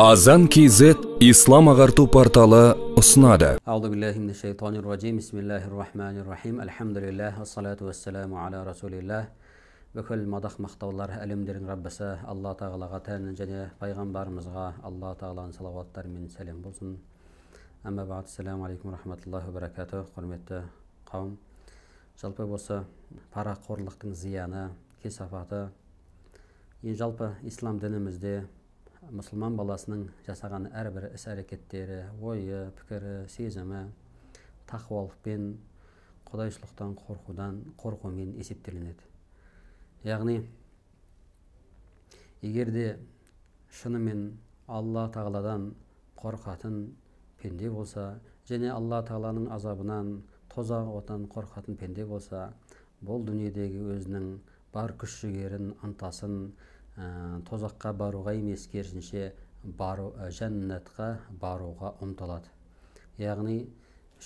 азан kz ислам ағарту порталы ұсынады бүкіл мадақ мақтаулар әлемдердің раббысы алла тағалаға тән және пайғамбарымызға алла тағаланың салауаттары мен сәлем болсын әмма ассаламу алейкум рахматуллахи баракату құрметті қауым жалпы осы парақорлықтың зияны кесапаты жалпы ислам дінімізде мұсылман баласының жасаған әрбір іс әрекеттері ойы пікірі сезімі тақуалықпен құдайшылықтан қорқудан қорқумен есептелінеді яғни егер де шынымен алла тағаладан қорқатын пенде болса және алла тағаланың азабынан тозақ отан қорқатын пенде болса бұл дүниедегі өзінің бар күш жігерін ынтасын Э, тозаққа баруға емес керісінше бару э, жәннатқа баруға ұмтылады яғни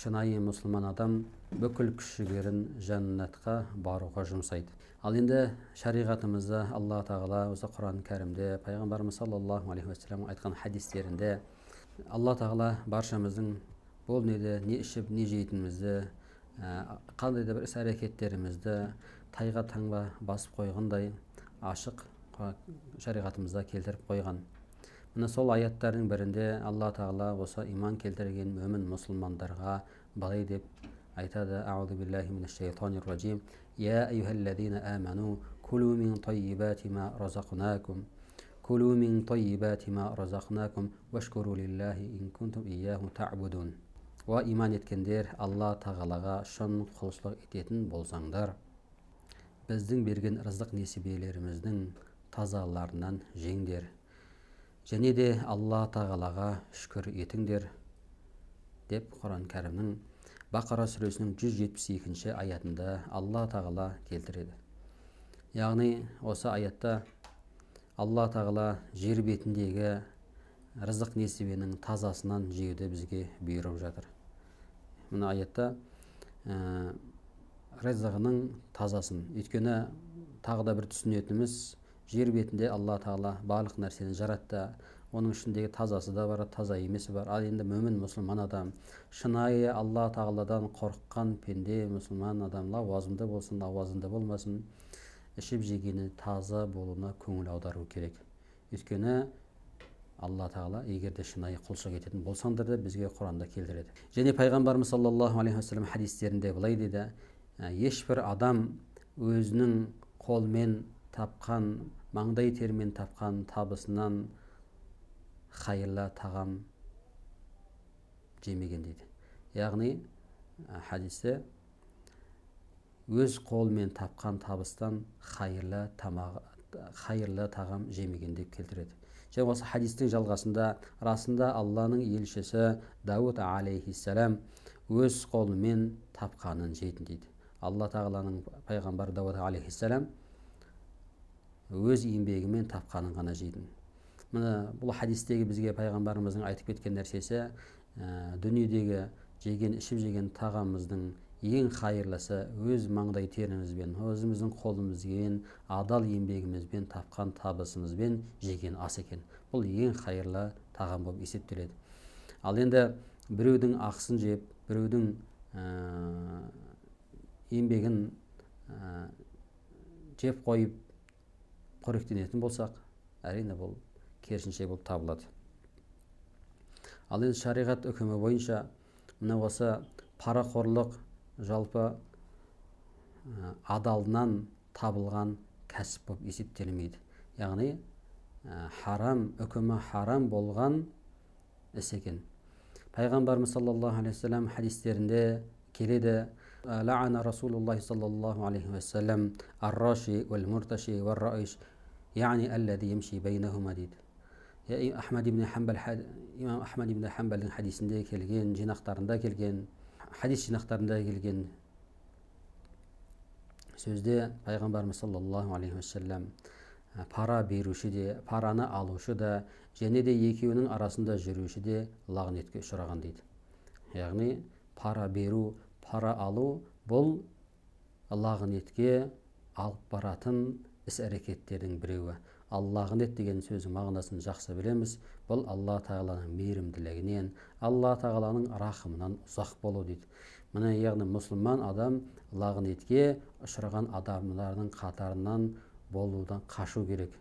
шынайы мұсылман адам бүкіл күш жігерін жәннатқа баруға жұмсайды ал енді шариғатымызда алла тағала осы құран кәрімде пайғамбарымыз саллаллаху алейхи уассалам айтқан хадистерінде алла тағала баршамыздың бұл дүниеде не ішіп не жейтінімізді э, қандай да бір іс әрекеттерімізді тайға таңба басып қойғандай ашық шариғатымызда келтіріп қойған міне сол аяттардың бірінде алла тағала осы иман келтірген мөмін мұсылмандарға былай деп айтады аузу биллахи минаш шайтанир ражим я айюхаллазина аману кулу мин тайибати ма разақнакум кулу мин тайибати ма разақнакум вашкуру лиллахи ин кунтум ияху та'будун уа иман еткендер алла тағалаға шын құлшылық ететін болсаңдар біздің берген рызық несібелеріміздің тазаларынан жеңдер және де алла тағалаға шүкір етіңдер деп құран кәрімнің бақара сүресінің 172 аятында алла тағала келтіреді яғни осы аятта алла тағала жер бетіндегі рызық несібенің тазасынан жеуді бізге бұйырып жатыр мына аятта ә, тазасын өйткені тағы да бір түсінетініміз жер бетінде алла тағала барлық нәрсені жаратты оның ішіндегі тазасы да бар таза емесі бар ал енді мүмін мұсылман адам шынайы алла тағаладан қорыққан пенде мұсылман адам лауазымды болсын лауазымды болмасын ішіп жегені таза болуына көңіл аудару керек өйткені алла тағала егер де шынайы құлшылық ететін болсаңдар деп бізге құранда келтіреді және пайғамбарымыз саллаллаху алейхи уассалам хадистерінде былай дейді «Ә, ешбір адам өзінің қолмен тапқан маңдай термен тапқан табысынан хайырлы тағам жемеген дейді яғни хадисте өз қолымен тапқан табыстан хайырлы тамақ хайырлы тағам жемеген деп келтіреді және осы хадистің жалғасында расында алланың елшісі дауд алейхисалам өз қолымен тапқанын жейтін дейді алла тағаланың пайғамбары дауд алейхисалам өз еңбегімен тапқанын ғана жейтін міне бұл хадистегі бізге пайғамбарымыздың айтып кеткен нәрсесі ә, дүниедегі жеген ішіп жеген тағамымыздың ең қайырлысы өз маңдай терімізбен өзіміздің қолымызбен адал еңбегімізбен тапқан табысымызбен жеген ас екен бұл ең қайырлы тағам болып есептеледі ал енді біреудің ақысын жеп біреудің ә, еңбегін ә, жеп қойып қоректенетін болсақ әрине бұл керісінше болып табылады ал енді шариғат үкімі бойынша мына осы парақорлық жалпы ә, адалынан табылған кәсіп болып есептелмейді яғни ә, харам үкімі харам болған іс екен пайғамбарымыз саллаллаху алейхи уассалам хадистерінде келеді ләана расулуллахи саллаллаху алейхи уассалам арраши уәл мурташи уәр раиш يعني الذي يمشي بينهما дейді имам ахмад ибн хамбалдың хадисінде келген жинақтарында келген хадис жинақтарында келген сөзде пайғамбарымыз саллаллаху алейхи уассалам пара беруші де параны алушы да және де екеуінің арасында жүруші де лағнетке ұшыраған дейді яғни пара беру пара алу бұл лағнетке алып баратын іс әрекеттердің біреуі аллағын лағынет деген сөздің мағынасын жақсы білеміз бұл алла тағаланың мейірімділігінен алла тағаланың рахымынан ұзақ болу дейді міне яғни мұсылман адам лағынетке ұшыраған адамдардың қатарынан болудан қашу керек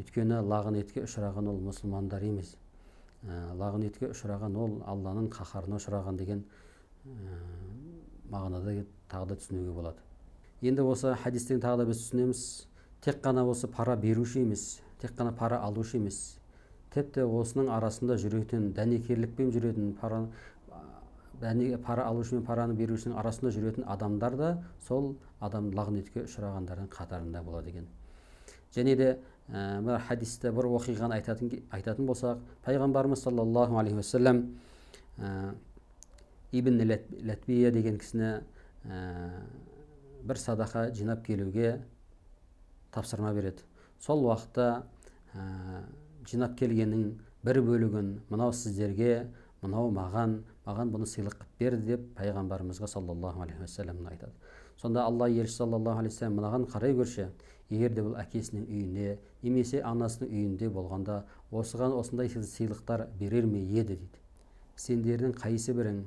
өйткені лағынетке ұшыраған ол мұсылмандар емес ә, лағынетке ұшыраған ол алланың қаһарына ұшыраған деген ә, мағынада тағы да түсінуге болады енді осы хадистен тағы да біз түсінеміз тек қана осы пара беруші емес тек қана пара алушы емес тіпті осының арасында жүретін дәнекерлікпен жүретін пара пара алушы мен параны берушінің арасында жүретін адамдар да сол адам лағнетке ұшырағандардың қатарында болады екен және де ә, бір хадисте бір оқиғаны айтатын, айтатын болсақ пайғамбарымыз саллаллаху алейхи уассалам ә, ибн ләтбия деген кісіні ә, бір садақа жинап келуге тапсырма береді сол уақытта ә, жинап келгеннің бір бөлігін мынау сіздерге мынау маған маған бұны сыйлық қылып берді деп пайғамбарымызға саллаллаху алейхи уассалам айтады сонда алла елшісі саллаллаху алейхи вассалам мынаған қарай көрші егер де бұл әкесінің үйінде немесе анасының үйінде болғанда осыған осындай сыйлықтар берер ме еді дейді сендердің қайсы бірің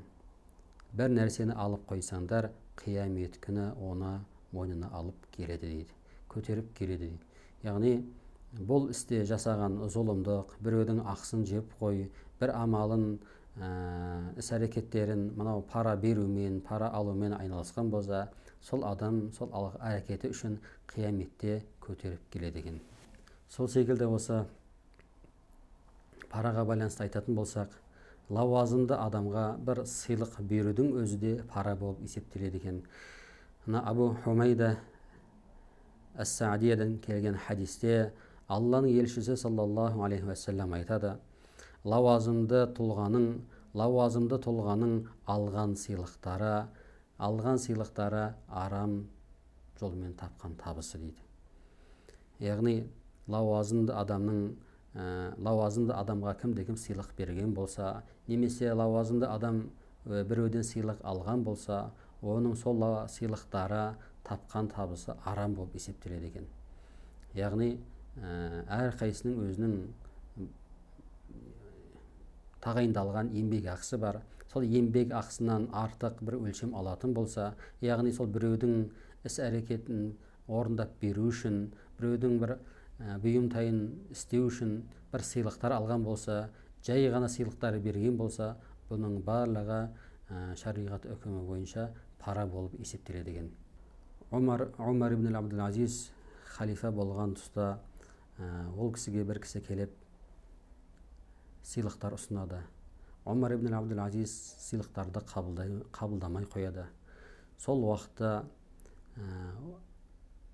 бір нәрсені алып қойсаңдар қиямет күні оны мойнына алып келеді дейді көтеріп келеді дейді яғни бұл істе жасаған зұлымдық біреудің ақсын жеп қой бір амалын ә, іс әрекеттерін мынау пара берумен пара алумен айналысқан болса сол адам сол әрекеті үшін қияметте көтеріп келеді екен сол секілді осы параға байланысты айтатын болсақ лауазымды адамға бір сыйлық берудің өзі де пара болып есептеледі екен мына абу хумайда әссадиядан келген хадисте алланың елшісі саллаллаху алейхи уассалам айтады лауазымды тұлғаның лауазымды тұлғаның алған сыйлықтары алған сыйлықтары арам жолмен тапқан табысы дейді яғни лауазымды адамның ә, лауазымды адамға кімде кім сыйлық берген болса немесе лауазымды адам біреуден сыйлық алған болса оның сол сыйлықтары тапқан табысы арам болып есептеледі екен яғни ә, қайсының өзінің тағайындалған еңбек ақысы бар сол еңбек ақысынан артық бір өлшем алатын болса яғни сол біреудің іс әрекетін орындап беру үшін біреудің бір ә, бұйым тайын істеу үшін бір сыйлықтар алған болса жай ғана сыйлықтар берген болса бұның барлығы ә, шариғат үкімі бойынша пара болып есептеледі екен омар омар ибн абдул азиз халифа болған тұста ол кісіге бір кісі келіп сыйлықтар ұсынады омар ибн абдул азиз сыйлықтарды қабылдамай қояды сол уақытта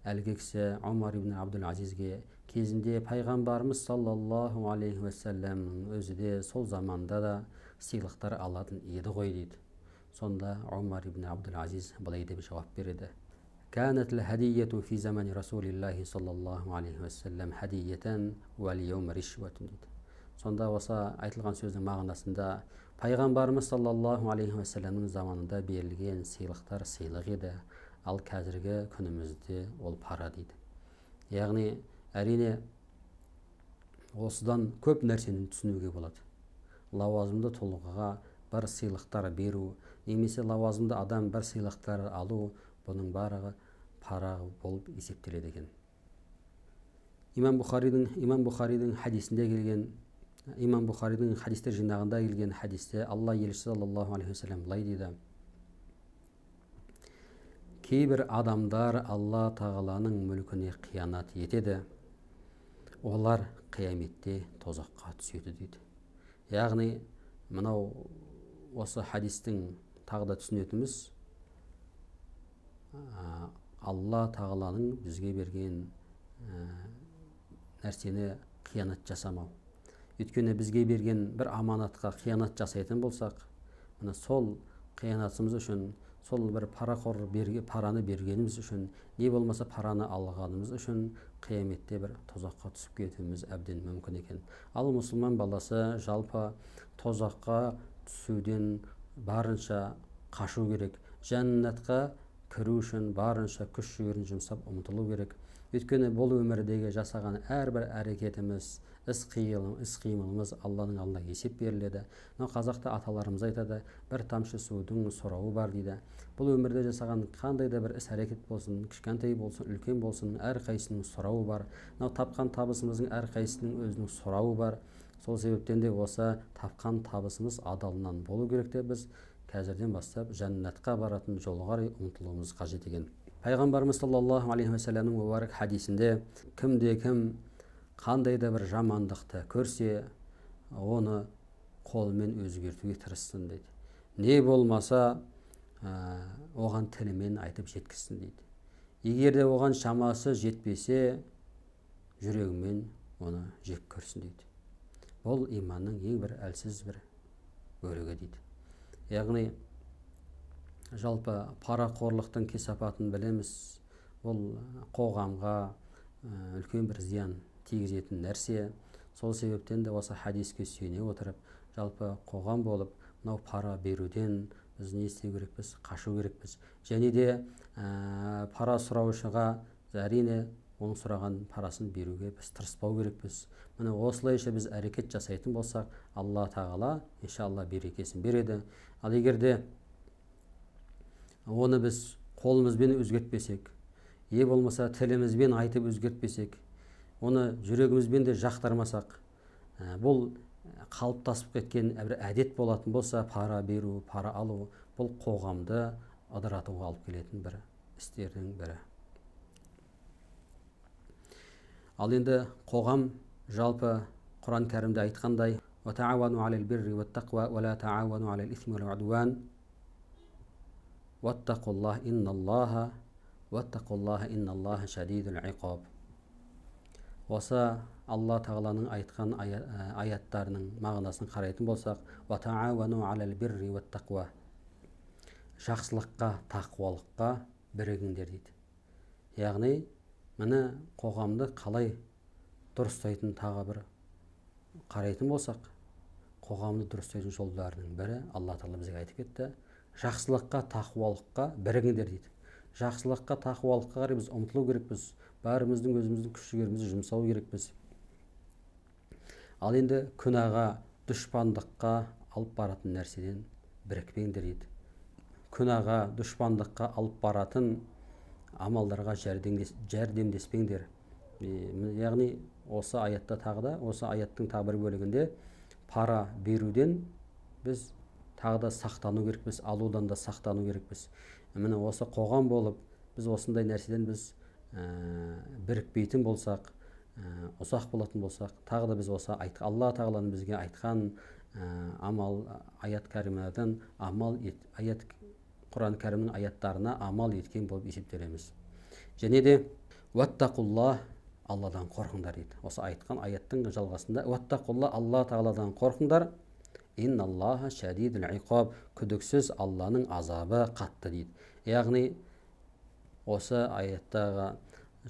әлгі кісі омар ибн абдул азизге кезінде пайғамбарымыз саллаллаху алейхи уассаламның өзі де сол заманда да сыйлықтар алатын еді ғой дейді сонда омар ибн абдул азиз былай деп жауап береді كانت الهدية في زمن رسول الله صلى الله عليه وسلم هدية واليوم رشوة сонда осы айтылған сөздің мағынасында пайғамбарымыз саллаллаху алейхи уассаламның заманында берілген сыйлықтар сыйлық еді ал қазіргі күнімізде ол пара дейді яғни әрине осыдан көп нәрсені түсінуге болады лауазымды тұлғаға бір сыйлықтар беру немесе лауазымды адам бір сыйлықтар алу бұның барығы пара болып есептеледі екен имам бұхаридың имам бұхаридің хадисінде келген имам бұхаридің хадистер жинағында келген хадисте алла елшісі саллаллаху алейхи уассалам былай дейді кейбір адамдар алла тағаланың мүлкіне қиянат етеді олар қияметте тозаққа түседі дейді яғни мынау осы хадистің тағы да түсінетініміз алла тағаланың бізге берген ә, нәрсені қиянат жасамау өйткені бізге берген бір аманатқа қиянат жасайтын болсақ міне сол қиянатымыз үшін сол бір парақор берге, параны бергеніміз үшін не болмаса параны алғанымыз үшін қияметте бір тозаққа түсіп кетуіміз әбден мүмкін екен ал мұсылман баласы жалпы тозаққа түсуден барынша қашу керек жәннатқа кіру үшін барынша күш жігерін жұмсап ұмтылу керек өйткені бұл өмірдегі жасаған әрбір әрекетіміз іс қиыл іс қимылымыз алланың алдында есеп беріледі мынау қазақта аталарымыз айтады бір тамшы судың сұрауы бар дейді бұл өмірде жасаған қандай да бір іс әрекет болсын кішкентай болсын үлкен болсын әрқайсысының сұрауы бар мынау тапқан табысымыздың әрқайсысының өзінің сұрауы бар сол себептен де осы тапқан табысымыз адалынан болу керек деп біз қазірден бастап жәннатқа баратын жолға қарай ұмтылуымыз қажет екен пайғамбарымыз саллаллаху алейхи уассаламның мүбәрак хадисінде кімде кім қандай да бір жамандықты көрсе оны қолымен өзгертуге тырыссын дейді не болмаса ә, оған тілімен айтып жеткізсін дейді егер де оған шамасы жетпесе жүрегімен оны жек көрсін дейді бұл иманның ең бір әлсіз бір бөлігі дейді яғни жалпы парақорлықтың кесапатын білеміз ол э, қоғамға э, үлкен бір зиян тигізетін нәрсе сол себептен де осы хадиске сүйене отырып жалпы қоғам болып мынау пара беруден біз не істеу керекпіз қашу керекпіз және де э, пара сұраушыға әрине оның сұраған парасын беруге біз тырыспау керекпіз міне осылайша біз әрекет жасайтын болсақ алла тағала иншалла берекесін береді ал егер де оны біз қолымызбен өзгертпесек е болмаса тілімізбен айтып өзгертпесек оны жүрегімізбен де жақтармасақ ә, бұл қалыптасып кеткен бір әдет болатын болса пара беру пара алу бұл қоғамды ыдыратуға алып келетін бір істердің бірі ал енді қоғам жалпы құран кәрімде айтқандай осы алла тағаланың айтқан ә, аяттарының мағынасын қарайтын болсақ жақсылыққа тақуалыққа бірігіңдер дейді яғни міне қоғамды қалай дұрыстайтын тағы бір қарайтын болсақ қоғамды дұрыстайтын жолдарының бірі алла тағала бізге айтып кетті жақсылыққа тақуалыққа бірігіңдер дейді жақсылыққа тақуалыққа қарай біз ұмтылу керекпіз бәріміздің өзіміздің күш жігерімізді жұмсау керекпіз ал енді күнәға дұшпандыққа алып баратын нәрседен бірікпеңдер дейді күнәға дұшпандыққа алып баратын амалдарға жәрдемдеспеңдер яғни осы аятта тағы да осы аяттың тағы бір бөлігінде пара беруден біз тағы да сақтану керекпіз алудан да сақтану керекпіз міне осы қоғам болып біз осындай нәрседен біз ә, бірікпейтін болсақ ә, ұсақ болатын болсақ тағы да біз осы айт, алла тағаланың бізге айтқан ә, амал аят кәрималардан амал ет, аят құран кәрімнің аяттарына амал еткен болып есептелеміз және де уаттақулла алладан қорқыңдар дейді осы айтқан аяттың жалғасында уаттақулла алла тағаладан қорқыңдар иқаб күдіксіз алланың азабы қатты дейді яғни осы аяттағы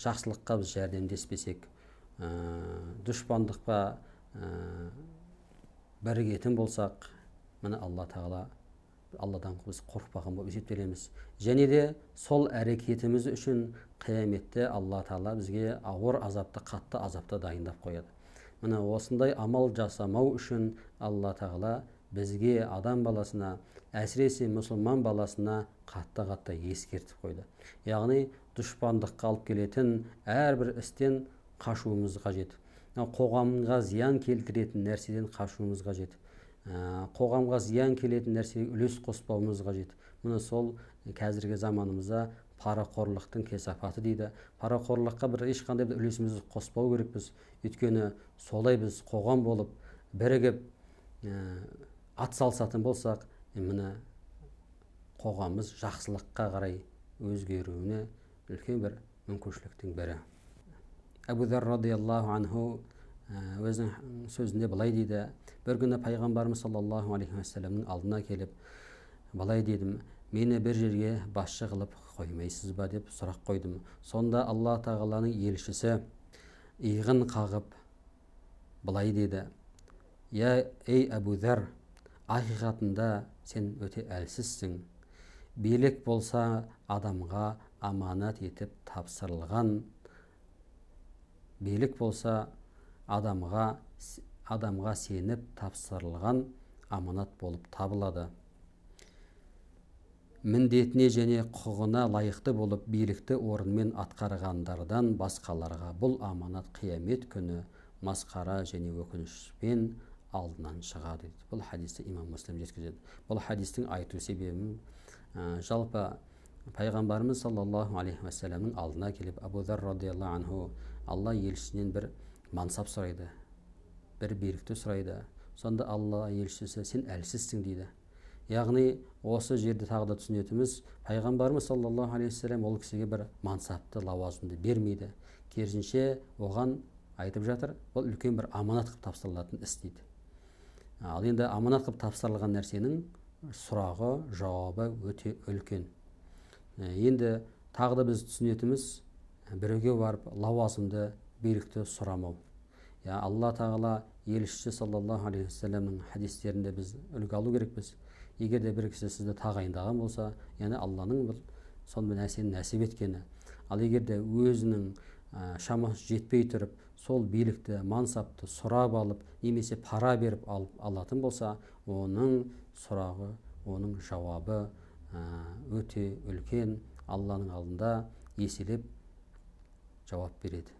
жақсылыққа біз жәрдемдеспесек ә, дұшпандыққа ә, бірігетін болсақ міне алла тағала алладан біз қорықпаған болып есептелеміз және де сол әрекетіміз үшін қияметте алла тағала бізге ауыр азапты қатты азапты дайындап қояды міне осындай амал жасамау үшін алла тағала бізге адам баласына әсіресе мұсылман баласына қатты қатты ескертіп қойды яғни дұшпандыққа алып келетін әрбір істен қашуымыз қажет қоғамға зиян келтіретін нәрседен қашуымыз қажет Ә, қоғамға зиян келетін нәрсеге үлес қоспауымыз қажет міне сол қазіргі заманымызда парақорлықтың кесапаты дейді парақорлыққа бір ешқандай бір үлесімізді қоспау керекпіз өйткені солай біз қоғам болып бірігіп ә, атсалысатын болсақ міне қоғамымыз жақсылыққа қарай өзгеруіне үлкен бір мүмкіншіліктің бірі әбу радиаллаху анху өзінің сөзінде былай дейді бір күні пайғамбарымыз саллаллаху алейхи уассаламның алдына келіп былай дедім мені бір жерге басшы қылып қоймайсыз ба деп сұрақ қойдым сонда алла тағаланың елшісі иығын қағып былай деді иә ей әбу зәр ақиқатында сен өте әлсізсің билік болса адамға аманат етіп тапсырылған билік болса адамға адамға сеніп тапсырылған аманат болып табылады міндетіне және құқығына лайықты болып билікті орынмен атқарғандардан басқаларға бұл аманат қиямет күні масқара және өкінішпен алдынан шығады дейді бұл хадисті имам муслим жеткізеді бұл хадистің айту себебі ә, жалпы пайғамбарымыз саллаллаху алейхи уассаламның алдына келіп абу дар радиаллаху анху алла елшісінен бір мансап сұрайды бір билікті сұрайды сонда алла елшісі сен әлсізсің дейді яғни осы жерде тағы да түсінетініміз пайғамбарымыз саллаллаху алейхи ол кісіге бір мансапты лауазымды бермейді керісінше оған айтып жатыр ол үлкен бір аманат қылып тапсырылатын іс дейді ал енді аманат қылып тапсырылған нәрсенің сұрағы жауабы өте үлкен енді тағы да біз түсінетініміз біреуге барып лауазымды билікті сұрамау алла тағала елшісі саллаллаху алейхи уассаламның хадистерінде біз үлгі алу керекпіз егер де бір кісі сізді тағайындаған болса яғни алланың бір сондай нәрсені нәсіп еткені ал егер де өзінің ә, шамасы жетпей тұрып сол билікті мансапты сұрап алып немесе пара беріп алып алатын болса оның сұрағы оның жауабы өте үлкен алланың алдында еселеп жауап береді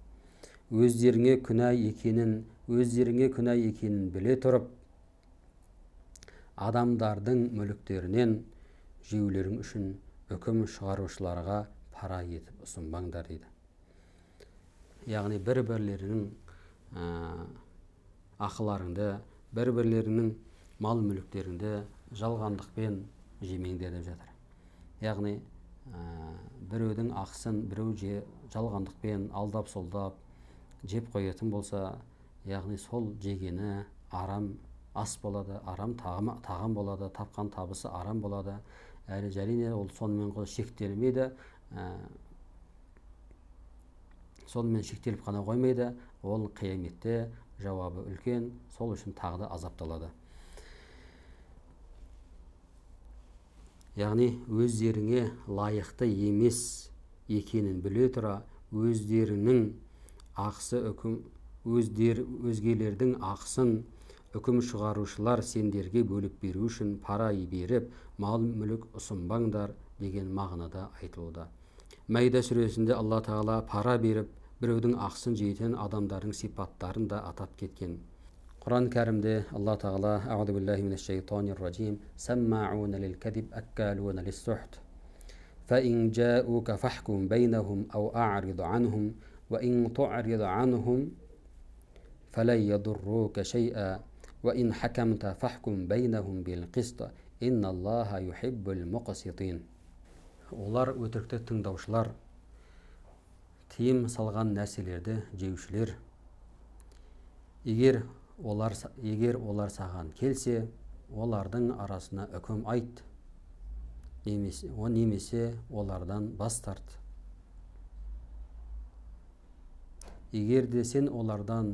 өздеріңе күнә екенін өздеріңе күнә екенін біле тұрып адамдардың мүліктерінен жеулерің үшін үкім шығарушыларға пара етіп ұсынбаңдар дейді яғни бір бірлерінің ә, ақыларыңды бір бірлеріңнің мал мүліктеріңді жалғандықпен жемеңдер деп жатыр яғни ә, біреудің ақысын біреу же жалғандықпен алдап солдап жеп қоятын болса яғни сол жегені арам ас болады арам тағам, тағам болады тапқан табысы арам болады әрі әрине ол сонымен қоса шектелмейді ә, сонымен шектеліп қана қоймайды ол қияметте жауабы үлкен сол үшін тағы да азапталады яғни өздеріңе лайықты емес екенін біле тұра өздерінің ақысы үкім өздер өзгелердің ақысын үкім шығарушылар сендерге бөліп беру үшін пара беріп мал мүлік ұсынбаңдар деген мағынада айтылуда мәйда сүресінде алла тағала пара беріп біреудің ақысын жейтін адамдардың сипаттарын да атап кеткен құран кәрімде алла тағала وإن تعرض عنهم فلن يضروك شيئا وإن حكمت فحكم بينهم بالقسط إن الله يحب المقسطين олар өтірікті тыңдаушылар тыйым салған нәрселерді жеушілер егер олар егер олар саған келсе олардың арасына үкім айт немесе, немесе олардан бас тарт егер де сен олардан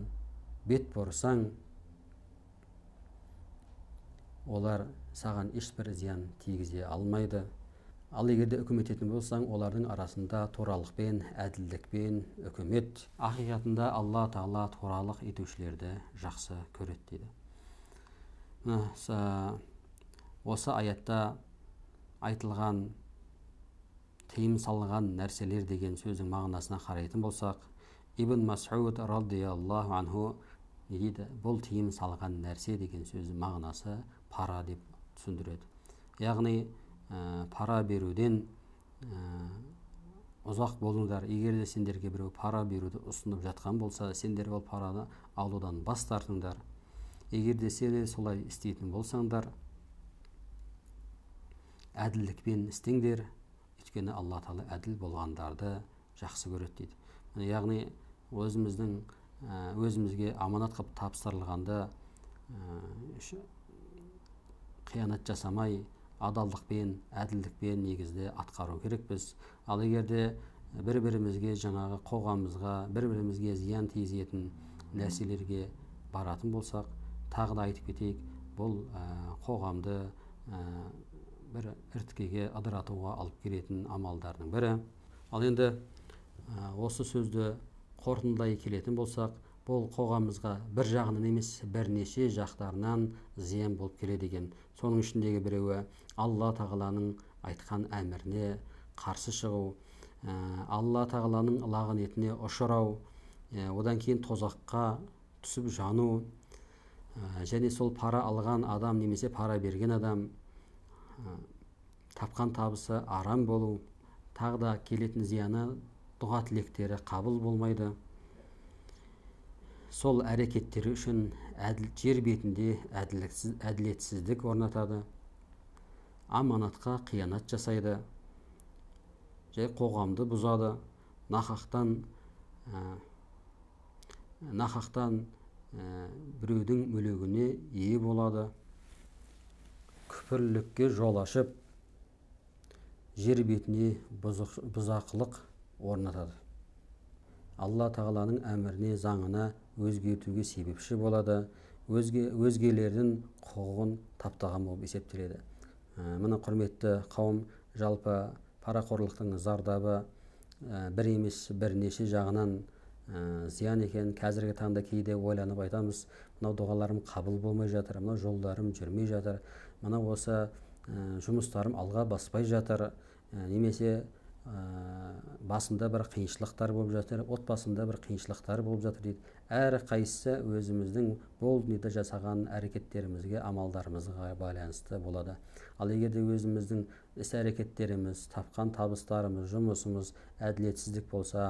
бет бұрсаң олар саған ешбір зиян тигізе алмайды ал егер де үкімет ететін болсаң олардың арасында туралықпен әділдікпен үкімет ақиқатында алла тағала туралық етушілерді жақсы көреді дейді осы аятта айтылған тыйым салған нәрселер деген сөздің мағынасына қарайтын болсақ ибн масуд радиаллаху анху не дейді бұл тыйым салған нәрсе деген сөзі мағынасы пара деп түсіндіреді яғни ә, пара беруден ә, ұзақ болыңдар егер де сендерге біреу пара беруді ұсынып жатқан болса сендер ол параны алудан бас тартыңдар егер де сендер солай істейтін болсаңдар әділдікпен істеңдер өйткені алла тағала әділ болғандарды жақсы көреді дейді яғни өзіміздің ә, өзімізге аманат қып тапсырылғанды ә, қиянат жасамай адалдықпен әділдікпен негізде атқару керекпіз ал егерде бір бірімізге жаңағы қоғамымызға бір бірімізге зиян тигізетін нәрселерге баратын болсақ тағы да айтып кетейік бұл ә, қоғамды ә, бір іріткеге ыдыратуға алып келетін амалдардың бірі ал енді осы сөзді қорытындылай келетін болсақ бұл қоғамымызға бір жағынан емес бірнеше жақтарынан зиян болып келеді екен соның ішіндегі біреуі алла тағаланың айтқан әміріне қарсы шығу ә, алла тағаланың лағынетіне ұшырау ә, одан кейін тозаққа түсіп жану ә, және сол пара алған адам немесе пара берген адам ә, тапқан табысы арам болу тағы да келетін зияны дұға тілектері қабыл болмайды сол әрекеттері үшін әділ, жер бетінде әділетсіз, әділетсіздік орнатады аманатқа қиянат жасайды жай қоғамды бұзады нақақтан ә, нақақтан ә, біреудің мүлігіне ие болады күпірлікке жол ашып жер бетіне бұзақылық орнатады алла тағаланың әміріне заңына өзгертуге себепші болады өзге, өзгелердің құқығын таптаған болып есептеледі ә, міне құрметті қауым жалпы парақорлықтың зардабы ә, бір емес бірнеше жағынан ә, зиян екен қазіргі таңда кейде ойланып айтамыз мынау дұғаларым қабыл болмай жатыр мынау жолдарым жүрмей жатыр мынау осы ә, жұмыстарым алға баспай жатыр ә, немесе Э, басында бір қиыншылықтар болып жатыр отбасында бір қиыншылықтар болып жатыр дейді әр қайсысы өзіміздің бұл дүниеде жасаған әрекеттерімізге амалдарымызға байланысты болады ал егер де өзіміздің іс әрекеттеріміз тапқан табыстарымыз жұмысымыз әділетсіздік болса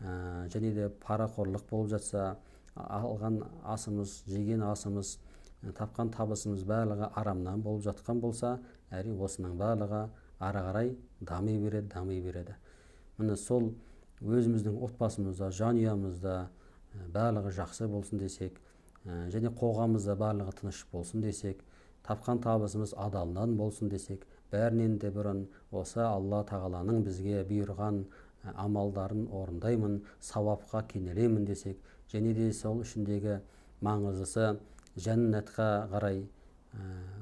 ә, және де парақорлық болып жатса алған асымыз жеген асымыз э, тапқан табысымыз барлығы арамнан болып жатқан болса әрине осының барлығы ары қарай дами береді дами береді міне сол өзіміздің отбасымызда жанұямызда ә, барлығы жақсы болсын десек ә, және қоғамымызда барлығы тыныш болсын десек тапқан табысымыз адалынан болсын десек бәрінен де бұрын осы алла тағаланың бізге бұйырған ә, амалдарын орындаймын сауапқа кенелемін десек және де сол ішіндегі маңыздысы жәннатқа қарай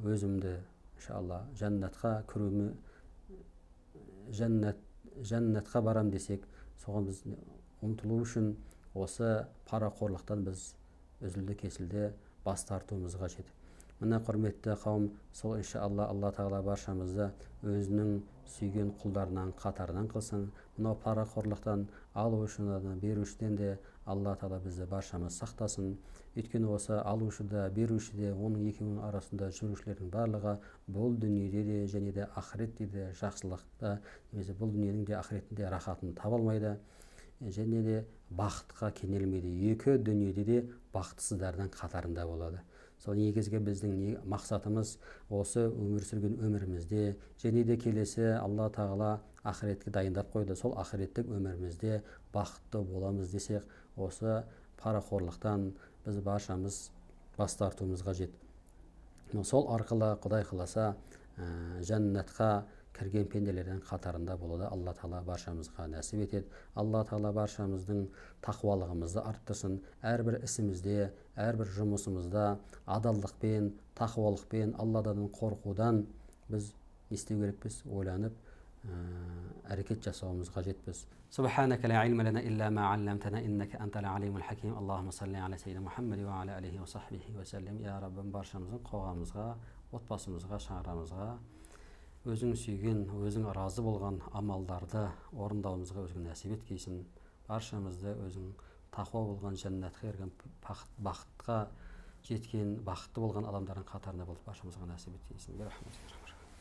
өзімді иншалла жәннатқа кіруіме жәннат жәннатқа барам десек соған біз ұмтылу үшін осы парақорлықтан біз үзілді кесілді бас тартуымыз қажет мына құрметті қауым сол иншалла алла тағала баршамызды өзінің сүйген құлдарынан қатарынан қылсын мынау парақорлықтан алушыдан берушіден де алла тағала бізді баршамызды сақтасын өйткені осы алушы да беруші де оның екеуінің арасында жүрушілердің барлығы бұл дүниеде де және де ақыретте де жақсылықта немесе бұл дүниенің де ақыреттің де рахатын таба алмайды және де бақытқа кенелмейді екі дүниеде де бақытсыздардың қатарында болады сол негізгі біздің мақсатымыз осы өмір сүрген өмірімізде және де келесі алла тағала ақыретке дайындап қойды сол ақыреттік өмірімізде бақытты боламыз десек осы парақорлықтан біз баршамыз бас тартуымыз қажет сол арқылы құдай қаласа ә, жәннатқа кірген пенделердің қатарында болуды алла тағала баршамызға нәсіп етеді алла тағала баршамыздың тақуалығымызды арттырсын әрбір ісімізде әрбір жұмысымызда адалдықпен тақуалықпен алладан қорқудан біз не істеу керекпіз ойланып э, әрекет жасауымыз қажетпіз سبحانك لا علم لنا إلا ما علمتنا إنك أنت العليم الحكيم اللهم صل على سيدنا محمد وعلى آله وصحبه وسلم يا رب баршамыздың қоғамымызға отбасымызға шаңырағымызға өзің сүйген өзің разы болған амалдарды орындауымызға өзің нәсіп еткейсін баршамызды өзің тақуа болған жәннатқа ерген бақытқа жеткен бақытты болған адамдардың қатарында болып баршамызға нәсіп еткейсін